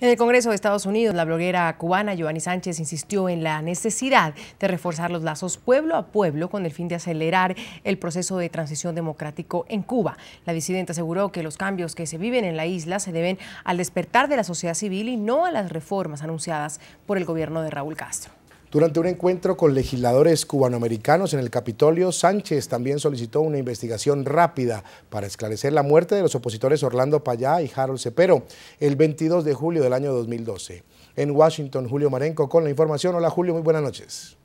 En el Congreso de Estados Unidos, la bloguera cubana Giovanni Sánchez insistió en la necesidad de reforzar los lazos pueblo a pueblo con el fin de acelerar el proceso de transición democrático en Cuba. La disidente aseguró que los cambios que se viven en la isla se deben al despertar de la sociedad civil y no a las reformas anunciadas por el gobierno de Raúl Castro. Durante un encuentro con legisladores cubanoamericanos en el Capitolio, Sánchez también solicitó una investigación rápida para esclarecer la muerte de los opositores Orlando Payá y Harold Cepero el 22 de julio del año 2012. En Washington, Julio Marenco con la información. Hola Julio, muy buenas noches.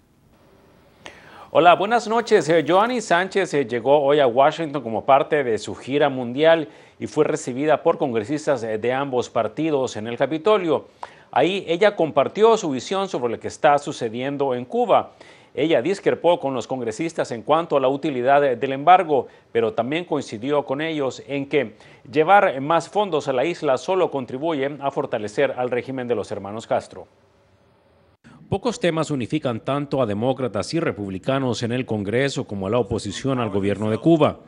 Hola, buenas noches. Eh, Joanny Sánchez eh, llegó hoy a Washington como parte de su gira mundial y fue recibida por congresistas eh, de ambos partidos en el Capitolio. Ahí ella compartió su visión sobre lo que está sucediendo en Cuba. Ella discrepó con los congresistas en cuanto a la utilidad del embargo, pero también coincidió con ellos en que llevar más fondos a la isla solo contribuye a fortalecer al régimen de los hermanos Castro. Pocos temas unifican tanto a demócratas y republicanos en el Congreso como a la oposición al gobierno de Cuba.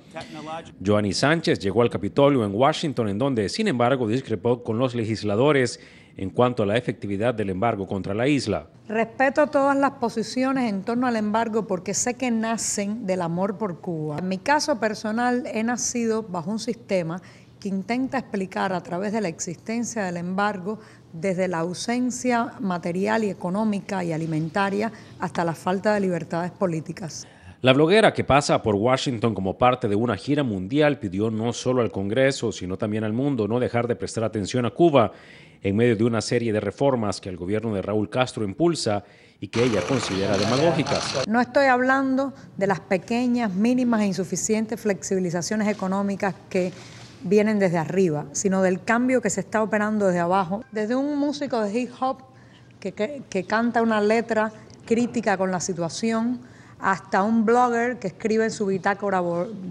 Joanny Sánchez llegó al Capitolio en Washington, en donde, sin embargo, discrepó con los legisladores en cuanto a la efectividad del embargo contra la isla. Respeto todas las posiciones en torno al embargo porque sé que nacen del amor por Cuba. En mi caso personal he nacido bajo un sistema que intenta explicar a través de la existencia del embargo desde la ausencia material y económica y alimentaria hasta la falta de libertades políticas. La bloguera que pasa por Washington como parte de una gira mundial pidió no solo al Congreso, sino también al mundo no dejar de prestar atención a Cuba en medio de una serie de reformas que el gobierno de Raúl Castro impulsa y que ella considera demagógicas. No estoy hablando de las pequeñas, mínimas e insuficientes flexibilizaciones económicas que vienen desde arriba, sino del cambio que se está operando desde abajo. Desde un músico de hip hop que, canta una letra crítica con la situación, hasta un blogger que escribe en su bitácora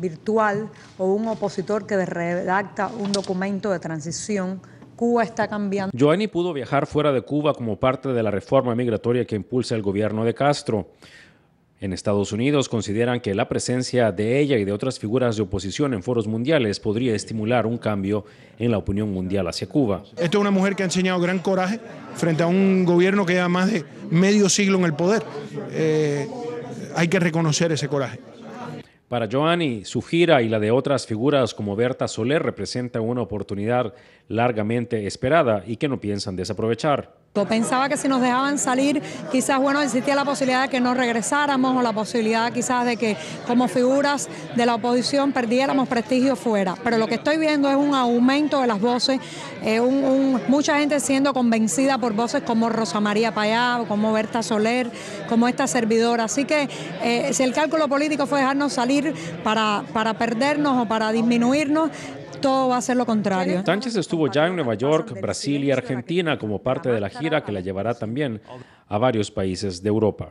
virtual o un opositor que redacta un documento de transición. Cuba está cambiando. Joanny pudo viajar fuera de Cuba como parte de la reforma migratoria que impulsa el gobierno de Castro. En Estados Unidos consideran que la presencia de ella y de otras figuras de oposición en foros mundiales podría estimular un cambio en la opinión mundial hacia Cuba. Esta es una mujer que ha enseñado gran coraje frente a un gobierno que lleva más de medio siglo en el poder. Eh, hay que reconocer ese coraje. Para Joanny, su gira y la de otras figuras como Berta Soler representan una oportunidad largamente esperada y que no piensan desaprovechar. Pensaba que si nos dejaban salir, quizás, bueno, existía la posibilidad de que no regresáramos o la posibilidad quizás de que como figuras de la oposición perdiéramos prestigio fuera. Pero lo que estoy viendo es un aumento de las voces, eh, un, mucha gente siendo convencida por voces como Rosa María Payá, como Berta Soler, como esta servidora. Así que eh, si el cálculo político fue dejarnos salir para, para perdernos o para disminuirnos, va a ser lo contrario. Sánchez estuvo ya en Nueva York, Brasil y Argentina como parte de la gira que la llevará también a varios países de Europa.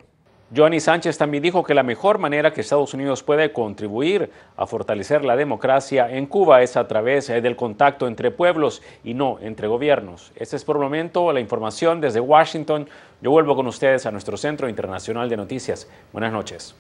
Johnny Sánchez también dijo que la mejor manera que Estados Unidos puede contribuir a fortalecer la democracia en Cuba es a través eh, del contacto entre pueblos y no entre gobiernos. Esta es por el momento la información desde Washington. Yo vuelvo con ustedes a nuestro Centro Internacional de Noticias. Buenas noches.